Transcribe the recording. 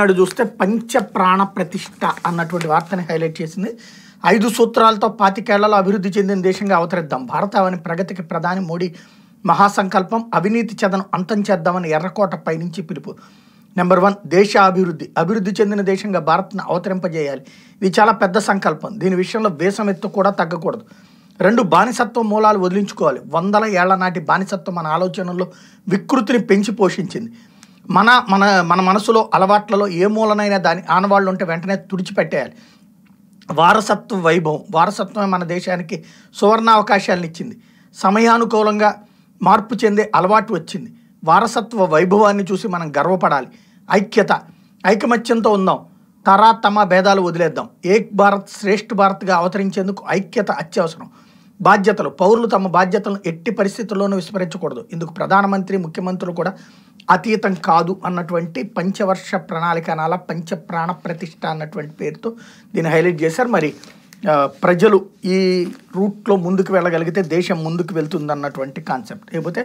నాడు చూస్తే పంచ ప్రాణ ప్రతిష్ట అన్నటువంటి వార్తని హైలైట్ చేసింది ఐదు సూత్రాలతో పాతికేళ్లలో అభివృద్ధి చెందిన దేశంగా అవతరిద్దాం భారత అవని ప్రగతికి ప్రధాని మోడీ మహాసంకల్పం అవినీతి చదను అంతం చేద్దామని ఎర్రకోట పైనుంచి పిలుపు నెంబర్ వన్ దేశ అభివృద్ధి అభివృద్ధి చెందిన దేశంగా భారత్ను అవతరింపజేయాలి ఇది చాలా పెద్ద సంకల్పం దీని విషయంలో వేసం ఎత్తు కూడా తగ్గకూడదు రెండు బానిసత్వ మూలాలు వదిలించుకోవాలి వందల ఏళ్ల నాటి బానిసత్వం మన ఆలోచనల్లో వికృతిని పెంచి పోషించింది మన మన మన మనసులో అలవాట్లలో ఏ మూలనైనా దాని ఆనవాళ్ళు ఉంటే వెంటనే తుడిచిపెట్టేయాలి వారసత్వ వైభవం వారసత్వమే మన దేశానికి సువర్ణ అవకాశాలను ఇచ్చింది సమయానుకూలంగా మార్పు చెందే అలవాటు వచ్చింది వారసత్వ వైభవాన్ని చూసి మనం గర్వపడాలి ఐక్యత ఐకమత్యంతో ఉందాం తరా తమ భేదాలు వదిలేద్దాం ఏక్ భారత్ శ్రేష్ఠ భారత్గా అవతరించేందుకు ఐక్యత అత్యవసరం బాధ్యతలు పౌరులు తమ బాధ్యతలను ఎట్టి పరిస్థితుల్లోనూ విస్మరించకూడదు ఇందుకు ప్రధానమంత్రి ముఖ్యమంత్రులు కూడా అతీతం కాదు అన్నటువంటి పంచవర్ష ప్రణాళిక అనాల పంచ ప్రాణ ప్రతిష్ట అన్నటువంటి పేరుతో దీన్ని హైలైట్ చేశారు మరి ప్రజలు ఈ రూట్లో ముందుకు వెళ్ళగలిగితే దేశం ముందుకు వెళ్తుంది అన్నటువంటి కాన్సెప్ట్ లేకపోతే